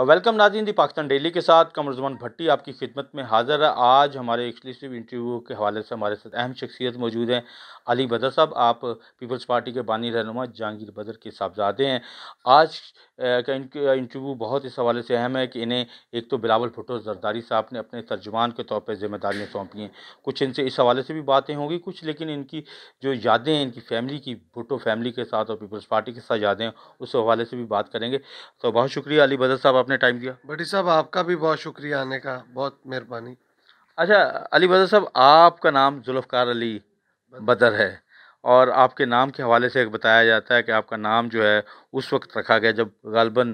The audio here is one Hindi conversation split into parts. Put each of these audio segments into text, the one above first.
वेलकम नाजीन दी पाकिस्तान डेली के साथ कमरजुमान भट्टी आपकी खिदमत में हाज़िर है आज हमारे एक्सक्लूसिव इंटरव्यू के हवाले से हमारे साथ अहम शख्सियत मौजूद हैं अली बदर साहब आप पीपल्स पार्टी के बानी रहनुमा जहांगीर बदर के साहबजादे हैं आज का इनका इंटरव्यू बहुत इस हवाले से अहम है कि इन्हें एक तो बिलावल भुटो जरदारी साहब ने अपने तर्जुमान के तौर पर जिम्मेदारियाँ सौंपी हैं कुछ इनसे इस हवाले से भी बातें होंगी कुछ लेकिन इनकी जो यादें हैं इनकी फैमिली की भुटो फैमिली के साथ और पीपल्स पार्टी के साथ यादें उस हवाले से भी बात करेंगे तो बहुत शुक्रिया अली बदर साहब आपने टाइम दिया बड़ी साहब आपका भी बहुत शुक्रिया आने का बहुत मेहरबानी अच्छा अली बदर साहब आपका नाम जुल्फ़ार अली बदर है और आपके नाम के हवाले से एक बताया जाता है कि आपका नाम जो है उस वक्त रखा गया जब गालबा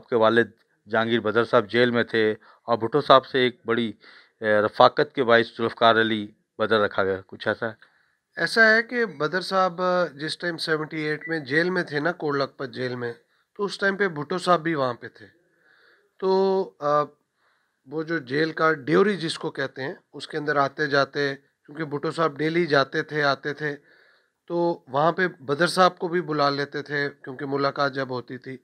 आपके वालद जहांगीर बदर साहब जेल में थे और भुटो साहब से एक बड़ी रफाकत के बायस जुल्फ़ार अली बदर रखा गया कुछ ऐसा है ऐसा है कि बदर साहब जिस टाइम सेवेंटी में जेल में थे ना कोडलकपत जेल में तो उस टाइम पे भुटो साहब भी वहाँ पे थे तो वो जो जेल का ड्योरी जिसको कहते हैं उसके अंदर आते जाते क्योंकि भुटो साहब डेली जाते थे आते थे तो वहाँ पे बदर साहब को भी बुला लेते थे क्योंकि मुलाकात जब होती थी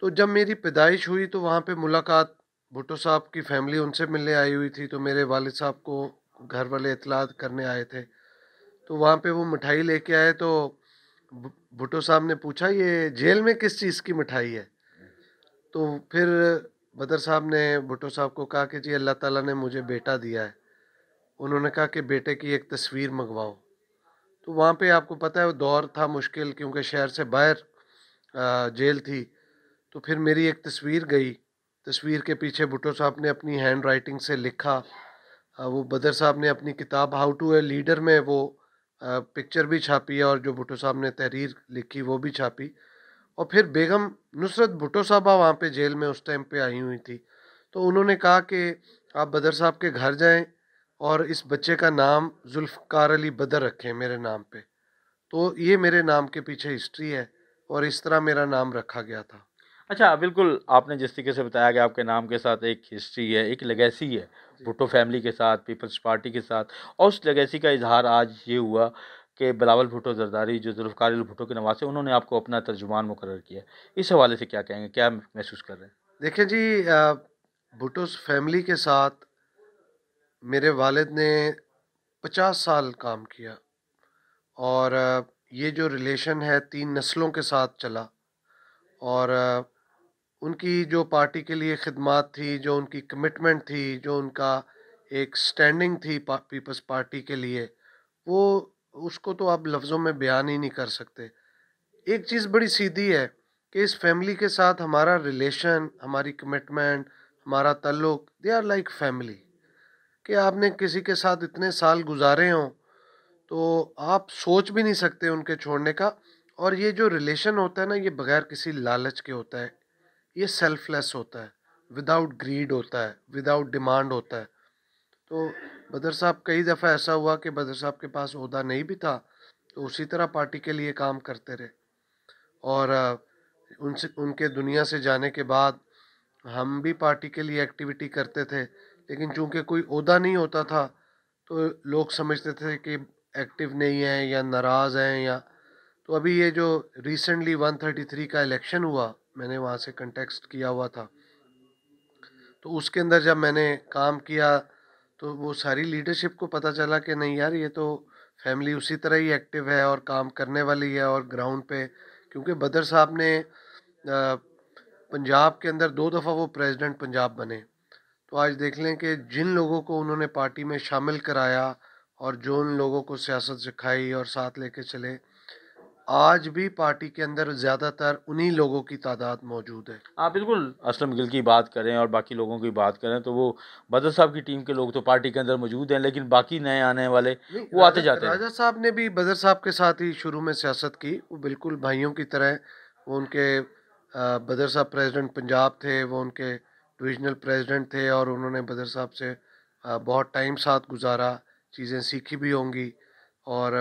तो जब मेरी पैदाइश हुई तो वहाँ पे मुलाकात भुटो साहब की फैमिली उनसे मिलने आई हुई थी तो मेरे वालिद साहब को घर वाले इतला करने आए थे तो वहाँ पे वो मिठाई लेके आए तो भुटो साहब ने पूछा ये जेल में किस चीज़ की मिठाई है तो फिर बदर साहब ने भुट्टो साहब को कहा कि जी अल्लाह ताला ने मुझे बेटा दिया है उन्होंने कहा कि बेटे की एक तस्वीर मंगवाओ तो वहाँ पे आपको पता है वो दौर था मुश्किल क्योंकि शहर से बाहर जेल थी तो फिर मेरी एक तस्वीर गई तस्वीर के पीछे भुट्टो साहब ने अपनी हैंड राइटिंग से लिखा वो बदर साहब ने अपनी किताब हाउ टू ए लीडर में वो पिक्चर भी छापी है और जो भुट्टो साहब ने तहरीर लिखी वो भी छापी और फिर बेगम नुसरत भुटो साहबा वहाँ पे जेल में उस टाइम पे आई हुई थी तो उन्होंने कहा कि आप बदर साहब के घर जाएं और इस बच्चे का नाम जुल्फ़ार अली बदर रखें मेरे नाम पे तो ये मेरे नाम के पीछे हिस्ट्री है और इस तरह मेरा नाम रखा गया था अच्छा बिल्कुल आपने जिस तरीके से बताया कि आपके नाम के साथ एक हिस्ट्री है एक लगैसी है भुट्टो फैमिली के साथ पीपल्स पार्टी के साथ और उस लगैसी का इजहार आज ये हुआ के बिलावल भुटो जरदारी जो जुल्फ़ार भुटो के नवासे उन्होंने आपको अपना तर्जुमान मुकर किया इस हवाले से क्या कहेंगे क्या महसूस कर रहे हैं देखिए जी भुटोस फैमिली के साथ मेरे वालद ने पचास साल काम किया और ये जो रिलेशन है तीन नस्लों के साथ चला और उनकी जो पार्टी के लिए खदमात थी जो उनकी कमिटमेंट थी जो उनका एक स्टैंडिंग थी पीपल्स पार्टी के लिए वो उसको तो आप लफ्ज़ों में बयान ही नहीं कर सकते एक चीज़ बड़ी सीधी है कि इस फैमिली के साथ हमारा रिलेशन हमारी कमिटमेंट हमारा तल्लुक दे आर लाइक फैमिली कि आपने किसी के साथ इतने साल गुजारे हों तो आप सोच भी नहीं सकते उनके छोड़ने का और ये जो रिलेशन होता है ना ये बग़ैर किसी लालच के होता है ये सेल्फलेस होता है विदाउट ग्रीड होता है विदाउट डिमांड होता है तो बदर साहब कई दफ़ा ऐसा हुआ कि बदर साहब के पास अहदा नहीं भी था तो उसी तरह पार्टी के लिए काम करते रहे और उनसे उनके दुनिया से जाने के बाद हम भी पार्टी के लिए एक्टिविटी करते थे लेकिन चूंकि कोई अहदा नहीं होता था तो लोग समझते थे कि एक्टिव नहीं है या नाराज़ हैं या तो अभी ये जो रिसेंटली 133 का इलेक्शन हुआ मैंने वहाँ से कंटेक्स्ट किया हुआ था तो उसके अंदर जब मैंने काम किया तो वो सारी लीडरशिप को पता चला कि नहीं यार ये तो फैमिली उसी तरह ही एक्टिव है और काम करने वाली है और ग्राउंड पे क्योंकि बदर साहब ने पंजाब के अंदर दो दफ़ा वो प्रेसिडेंट पंजाब बने तो आज देख लें कि जिन लोगों को उन्होंने पार्टी में शामिल कराया और जो उन लोगों को सियासत सिखाई और साथ लेके चले आज भी पार्टी के अंदर ज़्यादातर उन्हीं लोगों की तादाद मौजूद है आप हाँ, बिल्कुल असलम गिल की बात करें और बाकी लोगों की बात करें तो वो बदर साहब की टीम के लोग तो पार्टी के अंदर मौजूद हैं लेकिन बाकी नए आने वाले वो आते जाते हैं राजा साहब ने भी बदर साहब के साथ ही शुरू में सियासत की वो बिल्कुल भाइयों की तरह वो उनके बदर साहब प्रेजिडेंट पंजाब थे वो उनके डिविजनल प्रेजिडेंट थे और उन्होंने बदर साहब से बहुत टाइम साथ गुजारा चीज़ें सीखी भी होंगी और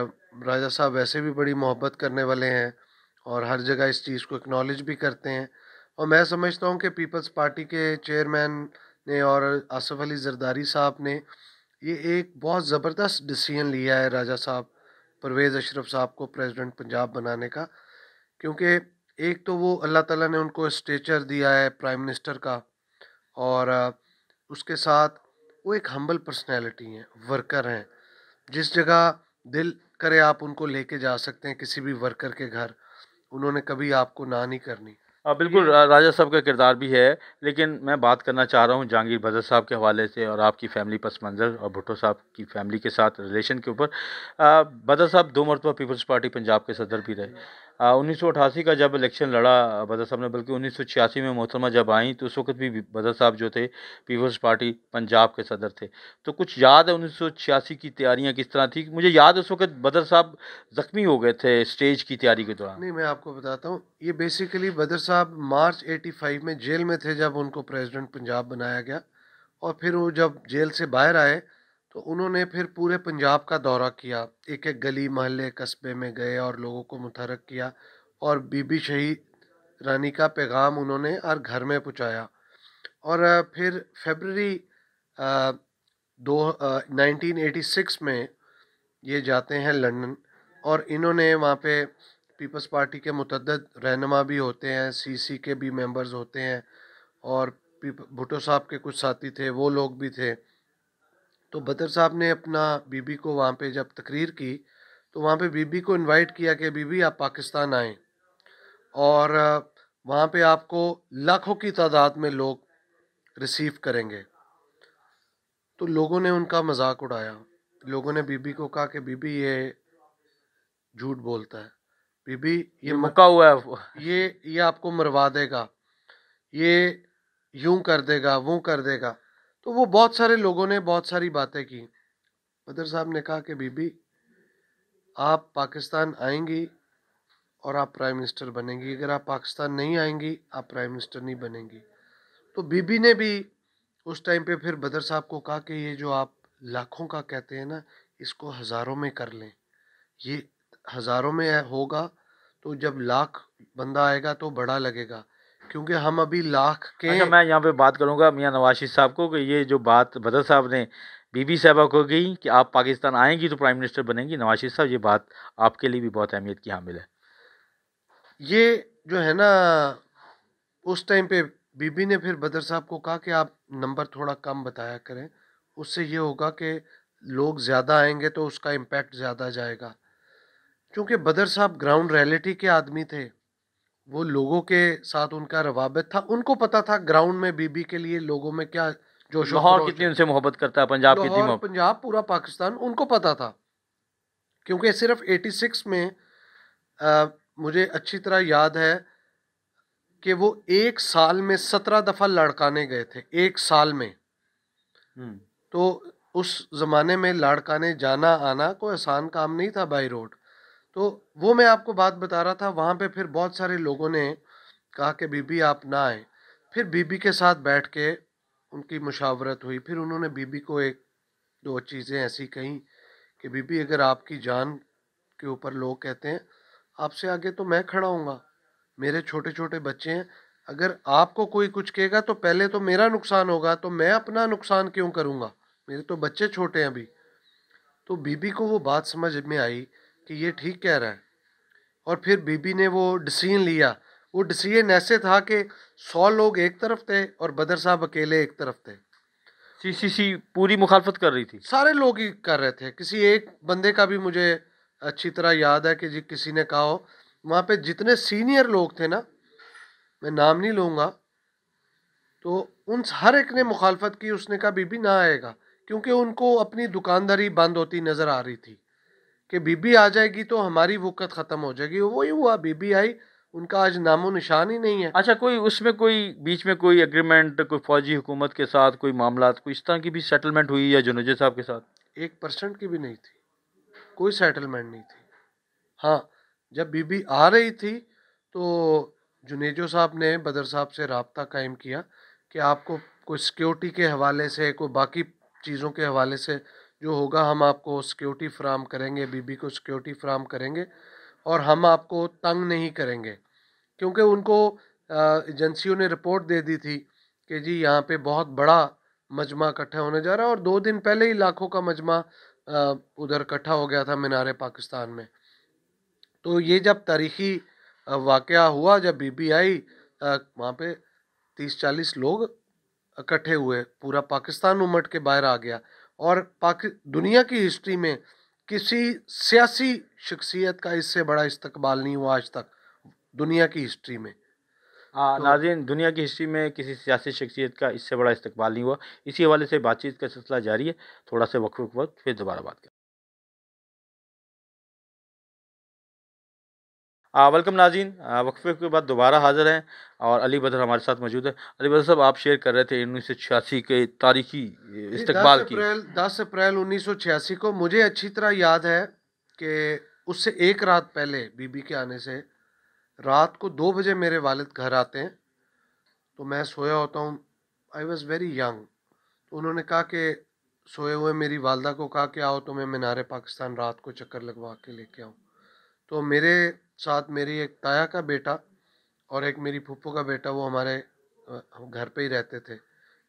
राजा साहब वैसे भी बड़ी मोहब्बत करने वाले हैं और हर जगह इस चीज़ को एक्नॉलेज भी करते हैं और मैं समझता हूँ कि पीपल्स पार्टी के चेयरमैन ने और आसफ़ अली जरदारी साहब ने ये एक बहुत ज़बरदस्त डिसीजन लिया है राजा साहब परवेज़ अशरफ साहब को प्रेसिडेंट पंजाब बनाने का क्योंकि एक तो वो अल्लाह ताला ने उनको स्टेचर दिया है प्राइम मिनिस्टर का और उसके साथ वो एक हम्बल पर्सनैलिटी हैं वर्कर हैं जिस जगह दिल करें आप उनको लेके जा सकते हैं किसी भी वर्कर के घर उन्होंने कभी आपको ना नहीं करनी आ, हाँ, तो बिल्कुल राजा साहब का किरदार भी है लेकिन मैं बात करना चाह रहा हूँ जहांगीर भजर साहब के हवाले से और आपकी फैमिली पस मंज़र और भुट्टो साहब की फैमिली के साथ रिलेशन के ऊपर भदर साहब दो मरतबा पीपल्स पार्टी पंजाब के सदर भी रहे उन्नीस का जब इलेक्शन लड़ा बदर साहब ने बल्कि उन्नीस में मोहतरमा जब आई तो उस वक्त भी बदर साहब जो थे पीपल्स पार्टी पंजाब के सदर थे तो कुछ याद है उन्नीस की तैयारियाँ किस तरह थी मुझे याद उस वक्त बदर साहब ज़ख्मी हो गए थे स्टेज की तैयारी के दौरान नहीं मैं आपको बताता हूँ ये बेसिकली बदर साहब मार्च एटी में जेल में थे जब उनको प्रेजिडेंट पंजाब बनाया गया और फिर वो जब जेल से बाहर आए तो उन्होंने फिर पूरे पंजाब का दौरा किया एक एक गली महल्ले कस्बे में गए और लोगों को मुतहरक किया और बीबी शहीद रानी का पैगाम उन्होंने हर घर में पहुँचाया और फिर फेबररी दो नाइनटीन एटी सिक्स में ये जाते हैं लंदन और इन्होंने वहाँ पे पीपल्स पार्टी के मतद रहनमा भी होते हैं सीसी के भी मेंबर्स होते हैं और भुटो साहब के कुछ साथी थे वो लोग भी थे तो बदर साहब ने अपना बीबी को वहाँ पे जब तकरीर की तो वहाँ पे बीबी को इनवाइट किया कि बीबी आप पाकिस्तान आए और वहाँ पे आपको लाखों की तादाद में लोग रिसीव करेंगे तो लोगों ने उनका मजाक उड़ाया लोगों ने बीबी को कहा कि बीबी ये झूठ बोलता है बीबी ये, ये मुका हुआ है ये ये आपको मरवा देगा ये यूं कर देगा वो कर देगा तो वो बहुत सारे लोगों ने बहुत सारी बातें की मदर साहब ने कहा कि बीबी आप पाकिस्तान आएंगी और आप प्राइम मिनिस्टर बनेंगी अगर आप पाकिस्तान नहीं आएंगी आप प्राइम मिनिस्टर नहीं बनेंगी तो बीबी ने भी उस टाइम पे फिर बदर साहब को कहा कि ये जो आप लाखों का कहते हैं ना इसको हज़ारों में कर लें ये हज़ारों में होगा तो जब लाख बंदा आएगा तो बड़ा लगेगा क्योंकि हम अभी लाख के अच्छा मैं यहाँ पे बात करूँगा मियाँ नवाशी साहब को कि ये जो बात बदर साहब ने बीबी साहबा को गई कि आप पाकिस्तान आएंगी तो प्राइम मिनिस्टर बनेंगी नवाशी साहब ये बात आपके लिए भी बहुत अहमियत की हामिल है ये जो है ना उस टाइम पे बीबी ने फिर बदर साहब को कहा कि आप नंबर थोड़ा कम बताया करें उससे ये होगा कि लोग ज़्यादा आएंगे तो उसका इम्पेक्ट ज़्यादा जाएगा क्योंकि बदर साहब ग्राउंड रियलिटी के आदमी थे वो लोगों के साथ उनका रवाबत था उनको पता था ग्राउंड में बीबी के लिए लोगों में क्या जोश लाहौर कितनी उनसे मोहब्बत करता है पंजाब की टीम पंजाब पूरा पाकिस्तान उनको पता था क्योंकि सिर्फ 86 में आ, मुझे अच्छी तरह याद है कि वो एक साल में सत्रह दफ़ा लड़काने गए थे एक साल में हम्म। तो उस ज़माने में लाड़काने जाना आना कोई आसान काम नहीं था बाई रोड तो वो मैं आपको बात बता रहा था वहाँ पे फिर बहुत सारे लोगों ने कहा कि बीबी आप ना आए फिर बीबी के साथ बैठ के उनकी मुशावरत हुई फिर उन्होंने बीबी को एक दो चीज़ें ऐसी कहीं कि बीबी अगर आपकी जान के ऊपर लोग कहते हैं आपसे आगे तो मैं खड़ा हूँगा मेरे छोटे छोटे बच्चे हैं अगर आपको कोई कुछ कहेगा तो पहले तो मेरा नुकसान होगा तो मैं अपना नुकसान क्यों करूँगा मेरे तो बच्चे छोटे हैं अभी तो बीबी को वो बात समझ में आई कि ये ठीक कह रहा है और फिर बीबी ने वो डिसीजन लिया वो डिसीजन ऐसे था कि सौ लोग एक तरफ थे और बदर साहब अकेले एक तरफ थे सी सी सी पूरी मुखालफत कर रही थी सारे लोग ही कर रहे थे किसी एक बंदे का भी मुझे अच्छी तरह याद है कि जी किसी ने कहा हो वहाँ पे जितने सीनियर लोग थे ना मैं नाम नहीं लूँगा तो उन हर एक ने मुखालफत की उसने कहा बीबी ना आएगा क्योंकि उनको अपनी दुकानदारी बंद होती नज़र आ रही थी कि बीबी आ जाएगी तो हमारी वक़्त ख़त्म हो जाएगी वही हुआ बीबी आई उनका आज नामो निशान ही नहीं है अच्छा कोई उसमें कोई बीच में कोई एग्रीमेंट कोई फौजी हुकूमत के साथ कोई मामला कोई इस तरह की भी सेटलमेंट हुई या जुनेजे साहब के साथ एक परसेंट की भी नहीं थी कोई सेटलमेंट नहीं थी हाँ जब बीबी आ रही थी तो जुनेजो साहब ने बदर साहब से रबता कायम किया कि आपको कोई सिक्योरिटी के हवाले से कोई बाकी चीज़ों के हवाले से जो होगा हम आपको सिक्योरिटी फ्राहम करेंगे बीबी को सिक्योरिटी फ्राहम करेंगे और हम आपको तंग नहीं करेंगे क्योंकि उनको एजेंसियों ने रिपोर्ट दे दी थी कि जी यहाँ पे बहुत बड़ा मजमा इकट्ठा होने जा रहा है और दो दिन पहले ही लाखों का मजमा उधर इकट्ठा हो गया था मीनार पाकिस्तान में तो ये जब तारीखी वाक़ हुआ जब बीबी आई वहाँ पे तीस चालीस लोग इकट्ठे हुए पूरा पाकिस्तान उमट के बाहर आ गया और पाकि दुनिया की हिस्ट्री में किसी सियासी शख्सियत का इससे बड़ा इस्तकबाल नहीं हुआ आज तक दुनिया की हिस्ट्री में आ, हाँ, तो, नाजिन दुनिया की हिस्ट्री में किसी सियासी शख्सियत का इससे बड़ा इस्तकबाल नहीं हुआ इसी हवाले से बातचीत का सिलसिला जारी है थोड़ा सा वक्त वक्त फिर दोबारा बात करें वेलकम नाजीन वक्फे के बाद दोबारा हाज़िर हैं और अली बदर हमारे साथ मौजूद है अली बदर साहब आप शेयर कर रहे थे उन्नीस सौ छियासी के तारीखी इस्तेमाल की दस अप्रैल उन्नीस सौ छियासी को मुझे अच्छी तरह याद है कि उससे एक रात पहले बीबी के आने से रात को दो बजे मेरे वालद घर आते हैं तो मैं सोया होता हूँ आई वॉज़ वेरी यंग तो उन्होंने कहा कि सोए हुए मेरी वालदा को कहा कि आओ तो मैं मीनार पाकिस्तान रात को चक्कर लगवा के लेके आऊँ तो मेरे साथ मेरी एक ताया का बेटा और एक मेरी फूफो का बेटा वो हमारे घर पे ही रहते थे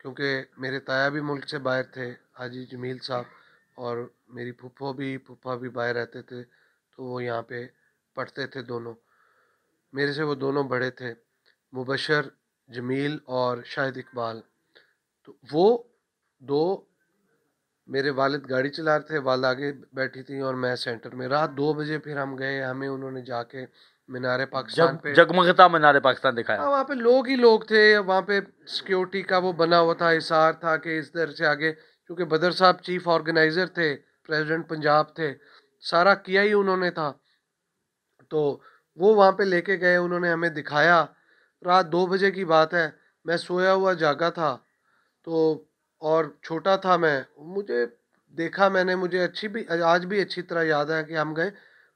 क्योंकि मेरे ताया भी मुल्क से बाहर थे हाजी जमील साहब और मेरी फूफो भी फूफा भी बाहर रहते थे तो वो यहाँ पे पढ़ते थे दोनों मेरे से वो दोनों बड़े थे मुबशर जमील और शाहिद इकबाल तो वो दो मेरे वालिद गाड़ी चला रहे थे वाल आगे बैठी थी और मैं सेंटर में रात दो बजे फिर हम गए हमें उन्होंने जाके मीनार पाकिस्तान पे जगमगता मीनार पाकिस्तान दिखाया हाँ वहाँ पे लोग ही लोग थे वहाँ पे सिक्योरिटी का वो बना हुआ था इशार था कि इस दर से आगे क्योंकि बदर साहब चीफ ऑर्गेनाइज़र थे प्रेसिडेंट पंजाब थे सारा किया ही उन्होंने था तो वो वहाँ पे लेके गए उन्होंने हमें दिखाया रात दो बजे की बात है मैं सोया हुआ जागा था तो और छोटा था मैं मुझे देखा मैंने मुझे अच्छी भी आज भी अच्छी तरह याद है कि हम गए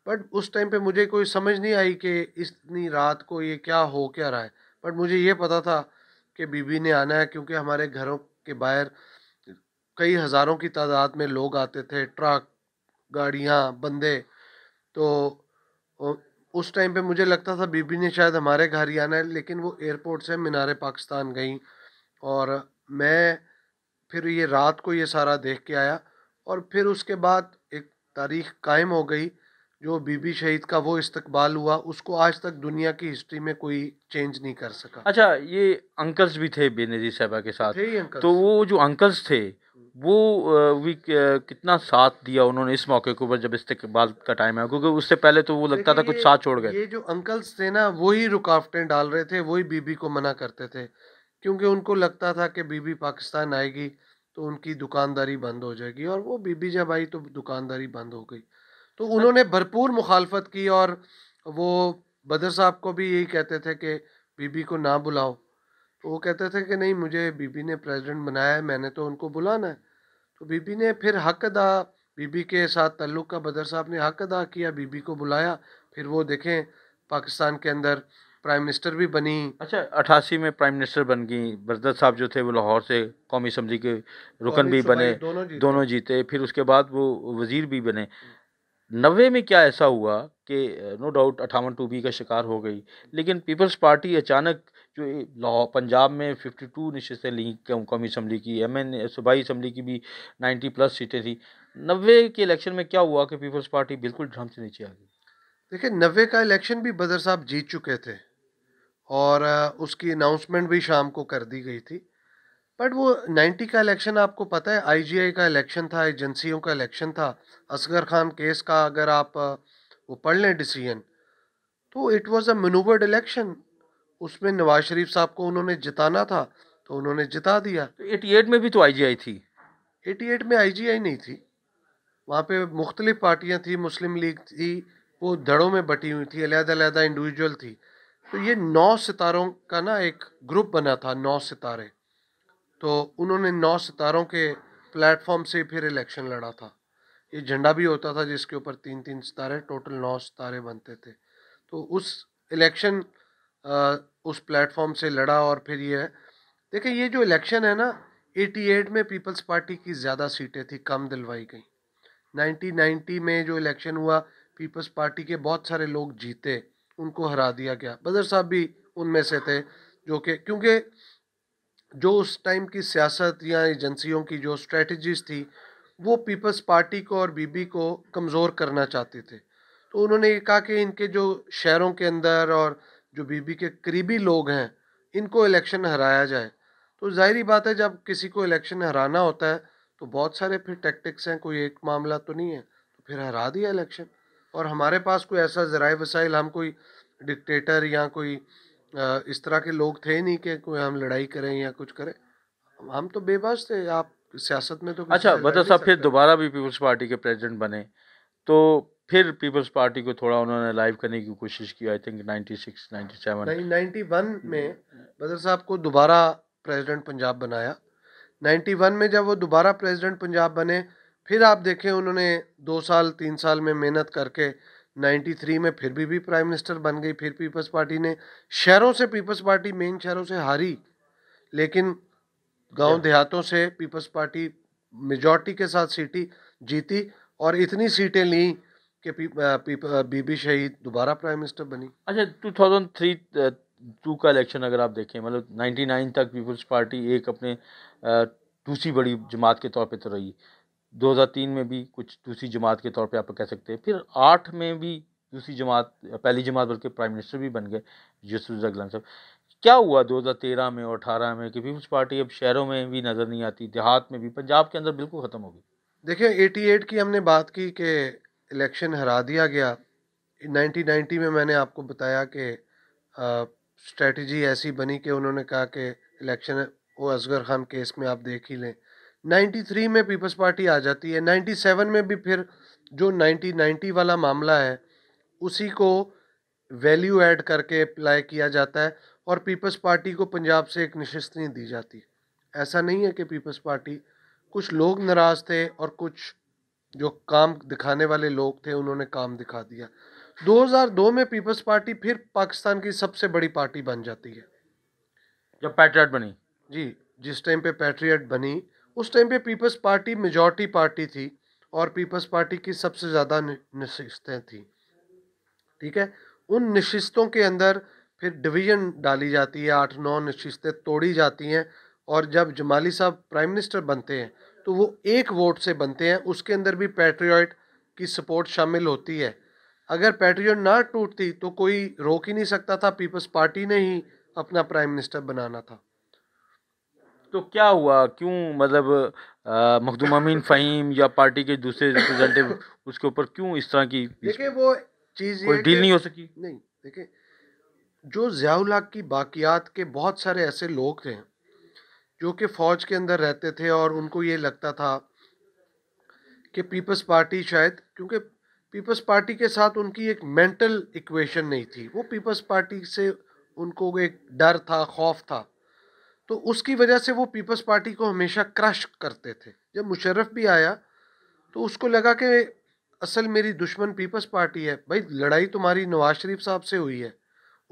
बट उस टाइम पे मुझे कोई समझ नहीं आई कि इतनी रात को ये क्या हो क्या रहा है बट मुझे ये पता था कि बीबी ने आना है क्योंकि हमारे घरों के बाहर कई हज़ारों की तादाद में लोग आते थे ट्रक गाड़ियाँ बंदे तो उस टाइम पे मुझे लगता था बीबी ने शायद हमारे घर ही आना है लेकिन वो एयरपोर्ट से मीनार पाकिस्तान गई और मैं फिर ये रात को ये सारा देख के आया और फिर उसके बाद एक तारीख कायम हो गई जो बीबी शहीद का वो इस्तकबाल हुआ उसको आज तक दुनिया की हिस्ट्री में कोई चेंज नहीं कर सका अच्छा ये अंकल्स भी थे बेनजी साहबा के साथ थे तो वो जो अंकल्स थे वो भी कितना साथ दिया उन्होंने इस मौके के ऊपर जब इस्तकबाल का टाइम है क्योंकि उससे पहले तो वो लगता था कुछ साथ छोड़ गए ये जो अंकल्स थे ना वही रुकावटें डाल रहे थे वही बीबी को मना करते थे क्योंकि उनको लगता था कि बीबी पाकिस्तान आएगी तो उनकी दुकानदारी बंद हो जाएगी और वो बीबी जब आई तो दुकानदारी बंद हो गई तो हाँ। उन्होंने भरपूर मुखालफत की और वो बदर साहब को भी यही कहते थे कि बीबी को ना बुलाओ तो वो कहते थे कि नहीं मुझे बीबी ने प्रेसिडेंट बनाया है मैंने तो उनको बुलाना है तो बीबी ने फिर हक अदा बीबी के साथ तल्लुक़ का बदर साहब ने हक अदा किया बीबी को बुलाया फिर वो देखें पाकिस्तान के अंदर प्राइम मिनिस्टर भी बनी अच्छा अठासी में प्राइम मिनिस्टर बन गई बरदत साहब जो थे वो लाहौर से कौमी असम्बली के रुकन भी बने दोनों जीते।, दोनों जीते फिर उसके बाद वो वज़ीर भी बने नबे में क्या ऐसा हुआ कि नो डाउट अठावन टू बी का शिकार हो गई लेकिन पीपल्स पार्टी अचानक जो लाहौर पंजाब में फिफ्टी टू नशस्तें ली कौमी असम्बली की एम एन सूबाई असम्बली की भी नाइन्टी प्लस सीटें थी नबे के इलेक्शन में क्या हुआ कि पीपल्स पार्टी बिल्कुल ढंग से नीचे आ गई देखिए नबे का इलेक्शन भी बदर साहब जीत चुके थे और उसकी अनाउंसमेंट भी शाम को कर दी गई थी बट वो 90 का इलेक्शन आपको पता है आईजीआई का इलेक्शन था एजेंसियों का इलेक्शन था असगर खान केस का अगर आप वो पढ़ लें डिसीजन तो it was a manoeuvred election उसमें नवाज शरीफ साहब को उन्होंने जिताना था तो उन्होंने जिता दिया तो एटी एट में भी तो आईजीआई थी एटी एट में आईजीआई नहीं थी वहाँ पे मुख्तलिफ पार्टियाँ थी मुस्लिम लीग थी वो धड़ों में बटी हुई थी अलहदा अलहदा इंडिविजुअल थी तो ये नौ सितारों का ना एक ग्रुप बना था नौ सितारे तो उन्होंने नौ सितारों के प्लेटफॉर्म से फिर इलेक्शन लड़ा था ये झंडा भी होता था जिसके ऊपर तीन तीन सितारे टोटल नौ सितारे बनते थे तो उस इलेक्शन उस प्लेटफॉर्म से लड़ा और फिर ये देखिए ये जो इलेक्शन है ना 88 में पीपल्स पार्टी की ज़्यादा सीटें थी कम दिलवाई गई 1990 में जो इलेक्शन हुआ पीपल्स पार्टी के बहुत सारे लोग जीते उनको हरा दिया गया बदर साहब भी उनमें से थे जो कि क्योंकि जो उस टाइम की सियासत या एजेंसियों की जो स्ट्रेटजीज थी वो पीपल्स पार्टी को और बीबी को कमज़ोर करना चाहते थे तो उन्होंने ये कहा कि इनके जो शहरों के अंदर और जो बीबी के करीबी लोग हैं इनको इलेक्शन हराया जाए तो जाहिर बात है जब किसी को इलेक्शन हराना होता है तो बहुत सारे फिर टैक्टिक्स हैं कोई एक मामला तो नहीं है तो फिर हरा दिया इलेक्शन और हमारे पास कोई ऐसा ज़रा वसाइल हम कोई डिक्टेटर या कोई इस तरह के लोग थे नहीं कि कोई हम लड़ाई करें या कुछ करें हम तो बेबस थे आप सियासत में तो अच्छा बता मतलब साहब फिर दोबारा भी पीपल्स पार्टी के प्रेसिडेंट बने तो फिर पीपल्स पार्टी को थोड़ा उन्होंने लाइव करने की कोशिश की I think 96 97 ninety one hmm. में बदर साहब को दोबारा प्रेसिडेंट पंजाब बनाया 91 में जब वो दोबारा प्रेसिडेंट पंजाब बने फिर आप देखें उन्होंने दो साल तीन साल में मेहनत करके 93 में फिर भी भी प्राइम मिनिस्टर बन गई फिर पीपल्स पार्टी ने शहरों से पीपल्स पार्टी मेन शहरों से हारी लेकिन गांव देहातों से पीपल्स पार्टी मेजॉरिटी के साथ सीटी जीती और इतनी सीटें ली कि बीबी शहीद दोबारा प्राइम मिनिस्टर बनी अच्छा टू टू का इलेक्शन अगर आप देखें मतलब नाइन्टी तक पीपल्स पार्टी एक अपने दूसरी बड़ी जमात के तौर पर तो रही 2003 में भी कुछ दूसरी जमात के तौर पे आप कह सकते हैं फिर आठ में भी दूसरी जमात पहली जमात बल्कि प्राइम मिनिस्टर भी बन गए जसूर अगलाम साहब क्या हुआ 2013 में और अठारह में कि पीपल्स पार्टी अब शहरों में भी नज़र नहीं आती देहात में भी पंजाब के अंदर बिल्कुल ख़त्म हो गई देखिए एट की हमने बात की कि इलेक्शन हरा दिया गया नाइनटीन नाइन्टी में मैंने आपको बताया कि स्ट्रेटजी ऐसी बनी कि उन्होंने कहा कि इलेक्शन वो असगर खान केस में आप देख ही लें 93 में पीपल्स पार्टी आ जाती है 97 में भी फिर जो नाइन्टी नाइन्टी वाला मामला है उसी को वैल्यू ऐड करके अप्लाई किया जाता है और पीपल्स पार्टी को पंजाब से एक निश्चित नहीं दी जाती ऐसा नहीं है कि पीपल्स पार्टी कुछ लोग नाराज़ थे और कुछ जो काम दिखाने वाले लोग थे उन्होंने काम दिखा दिया 2002 में पीपल्स पार्टी फिर पाकिस्तान की सबसे बड़ी पार्टी बन जाती है जब पैट्रियट बनी जी जिस टाइम पे पैट्रियट बनी उस टाइम पे पीपल्स पार्टी मेजॉरिटी पार्टी थी और पीपल्स पार्टी की सबसे ज़्यादा नशिस्तें थी ठीक है उन नशितों के अंदर फिर डिवीज़न डाली जाती है आठ नौ नशस्तें तोड़ी जाती हैं और जब जमाली साहब प्राइम मिनिस्टर बनते हैं तो वो एक वोट से बनते हैं उसके अंदर भी पेट्रियाट की सपोर्ट शामिल होती है अगर पेट्रियट ना टूटती तो कोई रोक ही नहीं सकता था पीपल्स पार्टी ने ही अपना प्राइम मिनिस्टर बनाना था तो क्या हुआ क्यों मतलब मखदूम अमीन फ़हीम या पार्टी के दूसरे रिप्रेजेंटेटिव उसके ऊपर क्यों इस तरह की देखिए वो चीज़ कोई डील नहीं हो सकी नहीं देखिए जो ज़ियाउल की बाकियात के बहुत सारे ऐसे लोग थे जो कि फ़ौज के अंदर रहते थे और उनको ये लगता था कि पीपल्स पार्टी शायद क्योंकि पीपल्स पार्टी के साथ उनकी एक मेंटल इक्वेशन नहीं थी वो पीपल्स पार्टी से उनको एक डर था खौफ था तो उसकी वजह से वो पीपल्स पार्टी को हमेशा क्रश करते थे जब मुशर्रफ भी आया तो उसको लगा कि असल मेरी दुश्मन पीपल्स पार्टी है भाई लड़ाई तुम्हारी नवाज शरीफ साहब से हुई है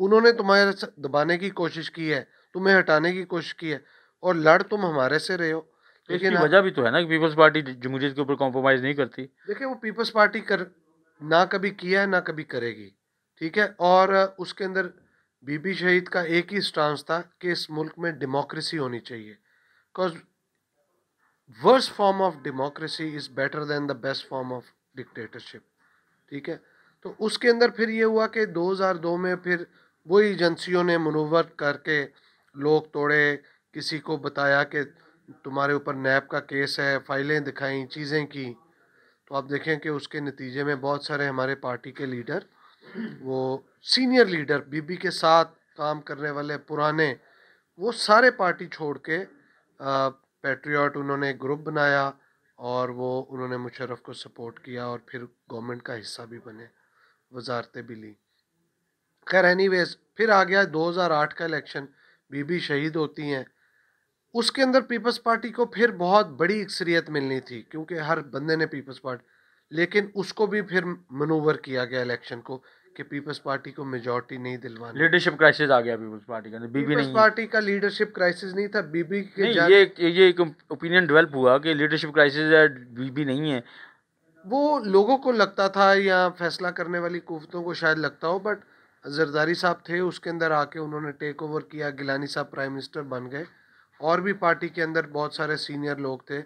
उन्होंने तुम्हारे दबाने की कोशिश की है तुम्हें हटाने की कोशिश की है और लड़ तुम हमारे से रहे हो तो लेकिन हाँ वजह भी तो है ना कि पीपल्स पार्टी जमहूरियत के ऊपर कॉम्प्रोमाइज़ नहीं करती देखिए वो पीपल्स पार्टी कर ना कभी किया है ना कभी करेगी ठीक है और उसके अंदर बीबी शहीद का एक ही स्टांस था कि इस मुल्क में डेमोक्रेसी होनी चाहिए because worse form of democracy is better than the best form of dictatorship ठीक है तो उसके अंदर फिर ये हुआ कि 2002 में फिर वही एजेंसियों ने मनोवर करके लोग तोड़े किसी को बताया कि तुम्हारे ऊपर नैब का केस है फाइलें दिखाई चीज़ें की तो आप देखें कि उसके नतीजे में बहुत सारे हमारे पार्टी के लीडर वो सीनियर लीडर बीबी के साथ काम करने वाले पुराने वो सारे पार्टी छोड़ के पेट्रियाट उन्होंने ग्रुप बनाया और वो उन्होंने मुशरफ को सपोर्ट किया और फिर गवर्नमेंट का हिस्सा भी बने वजारतें भी ली खैर एनी फिर आ गया 2008 का इलेक्शन बीबी शहीद होती हैं उसके अंदर पीपल्स पार्टी को फिर बहुत बड़ी अक्सरियत मिलनी थी क्योंकि हर बंदे ने पीपल्स पार्टी लेकिन उसको भी फिर मनोवर किया गया इलेक्शन को कि पीपल्स पार्टी को मेजोरिटी नहीं दिलवानी लीडरशिप क्राइसिस आ गया पीपल्स पार्टी का बीबी नहीं पार्टी का लीडरशिप क्राइसिस नहीं था बीबी के ये ये एक ओपिनियन डेवलप हुआ कि लीडरशिप क्राइसिस है बीबी नहीं है वो लोगों को लगता था या फैसला करने वाली कुफतों को शायद लगता हो बट जरदारी साहब थे उसके अंदर आके उन्होंने टेक ओवर किया गिलानी साहब प्राइम मिनिस्टर बन गए और भी पार्टी के अंदर बहुत सारे सीनियर लोग थे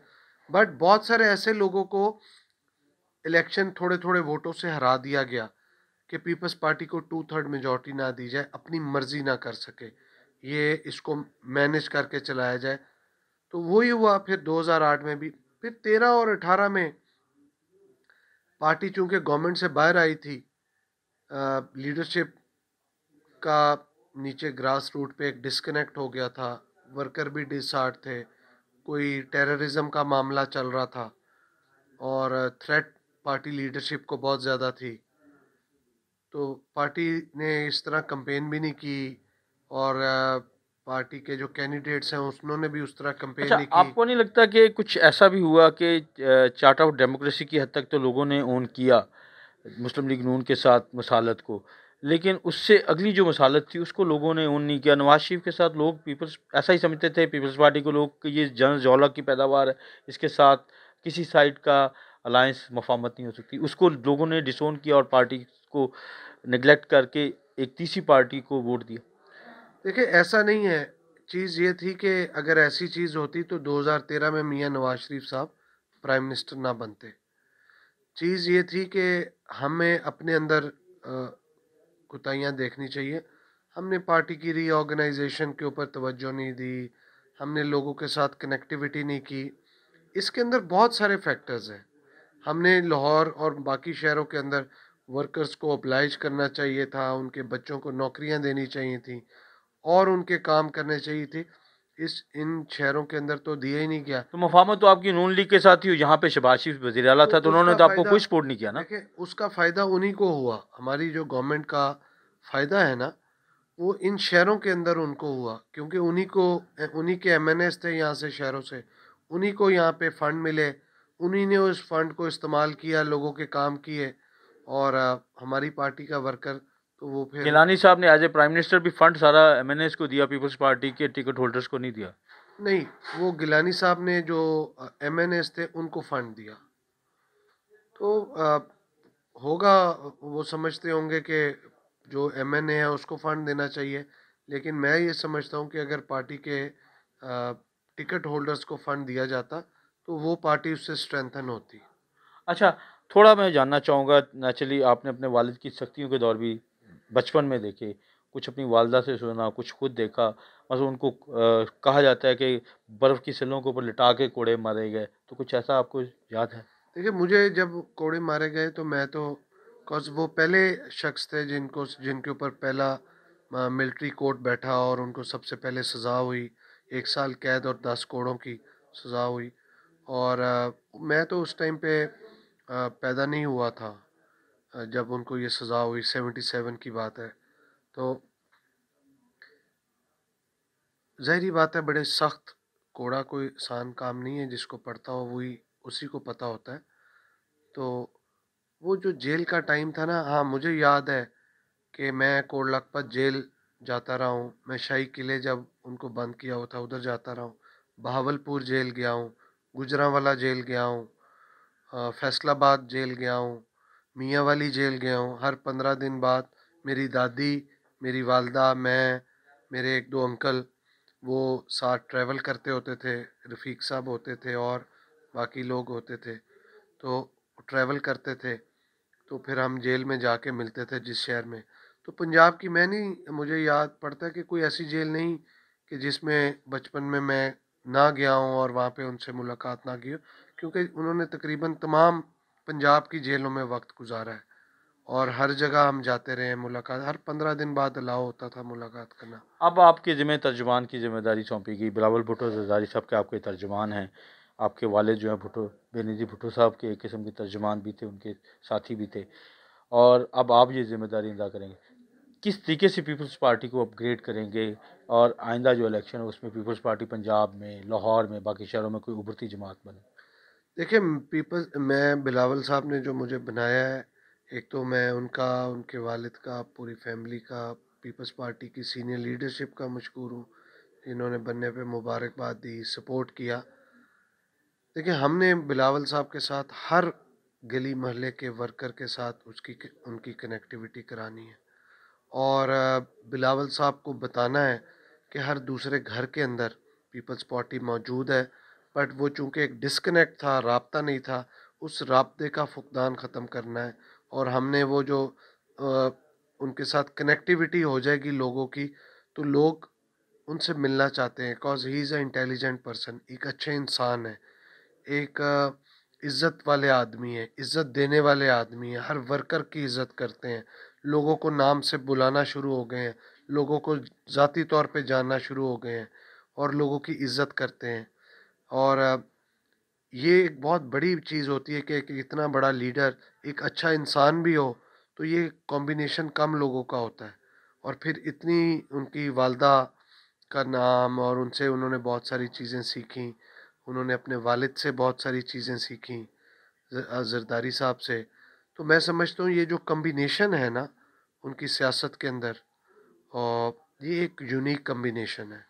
बट बहुत सारे ऐसे लोगों को इलेक्शन थोड़े थोड़े वोटों से हरा दिया गया कि पीपल्स पार्टी को टू थर्ड मेजोरिटी ना दी जाए अपनी मर्जी ना कर सके ये इसको मैनेज करके चलाया जाए तो वही हुआ फिर 2008 में भी फिर 13 और 18 में पार्टी चूंकि गवर्नमेंट से बाहर आई थी लीडरशिप का नीचे ग्रास रूट पे एक डिस्कनेक्ट हो गया था वर्कर भी डिसार्ट थे कोई टेररिज्म का मामला चल रहा था और थ्रेट पार्टी लीडरशिप को बहुत ज़्यादा थी तो पार्टी ने इस तरह कंपेन भी नहीं की और पार्टी के जो कैंडिडेट्स हैं उन्होंने भी उस तरह कंपेन अच्छा, नहीं की आपको नहीं लगता कि कुछ ऐसा भी हुआ कि चार्ट ऑफ डेमोक्रेसी की हद तक तो लोगों ने ओन किया मुस्लिम लीग नून के साथ मसालत को लेकिन उससे अगली जो मसालत थी उसको लोगों ने ओन नहीं किया नवाज शरीफ के साथ लोग पीपल्स ऐसा ही समझते थे पीपल्स पार्टी को लोग ये जन जौला की पैदावार है इसके साथ किसी साइड का अलायंस मफामत नहीं हो सकती उसको लोगों ने डिसोन किया और पार्टी को निगलेक्ट करके एक तीसरी पार्टी को वोट दिया देखिए ऐसा नहीं है चीज़ ये थी कि अगर ऐसी चीज़ होती तो 2013 में मियां नवाज शरीफ साहब प्राइम मिनिस्टर ना बनते चीज़ ये थी कि हमें अपने अंदर कुतियाँ देखनी चाहिए हमने पार्टी की रीऑर्गेनाइजेशन के ऊपर तवज्जो नहीं दी हमने लोगों के साथ कनेक्टिविटी नहीं की इसके अंदर बहुत सारे फैक्टर्स हैं हमने लाहौर और बाकी शहरों के अंदर वर्कर्स को अप्लाइज करना चाहिए था उनके बच्चों को नौकरियां देनी चाहिए थी और उनके काम करने चाहिए थे इस इन शहरों के अंदर तो दिया ही नहीं गया तो मफामत तो आपकी नून लीग के साथ ही यहाँ पे शबाज शरीफ वजी अला तो था तो उन्होंने तो आपको कोई सपोर्ट नहीं किया ना उसका फ़ायदा उन्हीं को हुआ हमारी जो गवर्नमेंट का फ़ायदा है ना वो इन शहरों के अंदर उनको हुआ क्योंकि उन्हीं को उन्हीं के एम थे यहाँ से शहरों से उन्हीं को यहाँ पे फ़ंड मिले उन्हीं ने उस फंड को इस्तेमाल किया लोगों के काम किए और हमारी पार्टी का वर्कर तो वो फिर गिलानी साहब ने एज ए प्राइम मिनिस्टर भी फंड सारा एम को दिया पीपल्स पार्टी के टिकट होल्डर्स को नहीं दिया नहीं वो गिलानी साहब ने जो एम थे उनको फंड दिया तो आ, होगा वो समझते होंगे कि जो एम है उसको फंड देना चाहिए लेकिन मैं ये समझता हूँ कि अगर पार्टी के आ, टिकट होल्डर्स को फंड दिया जाता तो वो पार्टी उससे स्ट्रेंथन होती अच्छा थोड़ा मैं जानना चाहूँगा नेचुरली आपने अपने वालिद की सख्तियों के दौर भी बचपन में देखे कुछ अपनी वालदा से सुना कुछ खुद देखा मतलब उनको आ, कहा जाता है कि बर्फ़ की सिलों के ऊपर लिटा के कोड़े मारे गए तो कुछ ऐसा आपको याद है देखिए मुझे जब कोड़े मारे गए तो मैं तो बिकॉज वो पहले शख्स थे जिनको जिनके ऊपर पहला मिलिट्री कोर्ट बैठा और उनको सबसे पहले सज़ा हुई एक साल कैद और दस कोड़ों की सज़ा हुई और मैं तो उस टाइम पे पैदा नहीं हुआ था जब उनको ये सज़ा हुई सेवेंटी सेवन की बात है तो जहरी बात है बड़े सख्त कोड़ा कोई आसान काम नहीं है जिसको पढ़ता हो वही उसी को पता होता है तो वो जो जेल का टाइम था ना हाँ मुझे याद है कि मैं कोट लखपत जेल जाता रहा हूँ मैं शाही किले जब उनको बंद किया हुआ था उधर जाता रहा हूँ बहावलपुर जेल गया हूँ गुजरावाला जेल गया हूँ फैसलाबाद जेल गया हूँ मियाँ वाली जेल गया हूँ हर पंद्रह दिन बाद मेरी दादी मेरी वालदा मैं मेरे एक दो अंकल वो साथ ट्रैवल करते होते थे रफ़ीक साहब होते थे और बाकी लोग होते थे तो ट्रैवल करते थे तो फिर हम जेल में जाके मिलते थे जिस शहर में तो पंजाब की मैं नहीं मुझे याद पड़ता कि कोई ऐसी जेल नहीं कि जिसमें बचपन में मैं ना गया हूँ और वहाँ पे उनसे मुलाकात ना की हो क्योंकि उन्होंने तकरीबन तमाम पंजाब की जेलों में वक्त गुजारा है और हर जगह हम जाते रहे हैं मुलाकात हर पंद्रह दिन बाद अलाव होता था मुलाकात करना अब आपके ज़िम्मे तर्जुमान की जिम्मेदारी सौंपी गई बिलावल भुटो जरदारी साहब के आपके तर्जुमान हैं आपके वाले जो हैं भुटो बेनजी भुटो साहब के एक किस्म के तर्जुमान भी थे उनके साथी भी थे और अब आप ये ज़िम्मेदारी अदा करेंगे किस तरीके से पीपल्स पार्टी को अपग्रेड करेंगे और आइंदा जो इलेक्शन है उसमें पीपल्स पार्टी पंजाब में लाहौर में बाकी शहरों में कोई उभरती जमात बने देखिए पीपल्स मैं बिलावल साहब ने जो मुझे बनाया है एक तो मैं उनका उनके वालिद का पूरी फैमिली का पीपल्स पार्टी की सीनियर लीडरशिप का मशहूर हूँ इन्होंने बनने पे मुबारकबाद दी सपोर्ट किया देखिए हमने बिलावल साहब के साथ हर गली मोहल्ले के वर्कर के साथ उसकी उनकी कनेक्टिविटी करानी है और बिलावल साहब को बताना है कि हर दूसरे घर के अंदर पीपल्स पार्टी मौजूद है बट वो चूँकि एक डिसकनेक्ट था रबता नहीं था उस रबे का फुकदान ख़त्म करना है और हमने वो जो आ, उनके साथ कनेक्टिविटी हो जाएगी लोगों की तो लोग उनसे मिलना चाहते हैं because he is a intelligent person एक अच्छे इंसान है एक इज़्ज़त वाले आदमी है इज़्ज़त देने वाले आदमी है हर वर्कर की इज़्ज़त करते हैं लोगों को नाम से बुलाना शुरू हो गए हैं लोगों को ज़ाती तौर पे जानना शुरू हो गए हैं और लोगों की इज़्ज़त करते हैं और ये एक बहुत बड़ी चीज़ होती है कि एक इतना बड़ा लीडर एक अच्छा इंसान भी हो तो ये कॉम्बिनेशन कम लोगों का होता है और फिर इतनी उनकी वालदा का नाम और उनसे उन्होंने बहुत सारी चीज़ें सीखी उन्होंने अपने वालिद से बहुत सारी चीज़ें सीखी जरदारी साहब से तो मैं समझता हूँ ये जो कम्बिनेशन है ना उनकी सियासत के अंदर और ये एक यूनिक कम्बिनेशन है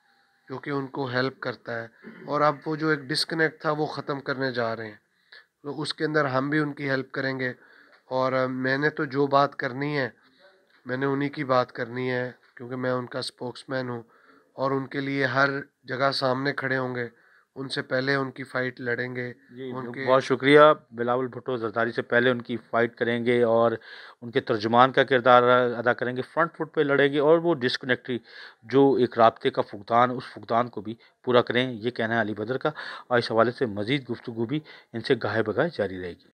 जो कि उनको हेल्प करता है और अब वो जो एक डिसकनेक्ट था वो ख़त्म करने जा रहे हैं तो उसके अंदर हम भी उनकी हेल्प करेंगे और मैंने तो जो बात करनी है मैंने उन्हीं की बात करनी है क्योंकि मैं उनका स्पोक्समैन हूँ और उनके लिए हर जगह सामने खड़े होंगे उनसे पहले उनकी फाइट लड़ेंगे उनके बहुत शुक्रिया बिलावल भुट्टो जरदारी से पहले उनकी फाइट करेंगे और उनके तर्जुमान का किरदार अदा करेंगे फ्रंट फुट पे लड़ेंगे और वो डिसकनेक्टी जो एक रबते का फुकदान उस फुकदान को भी पूरा करें ये कहना है अली बदर का और इस हवाले से मज़ीद गुफ्तु भी इनसे गाहे बगाए जारी रहेगी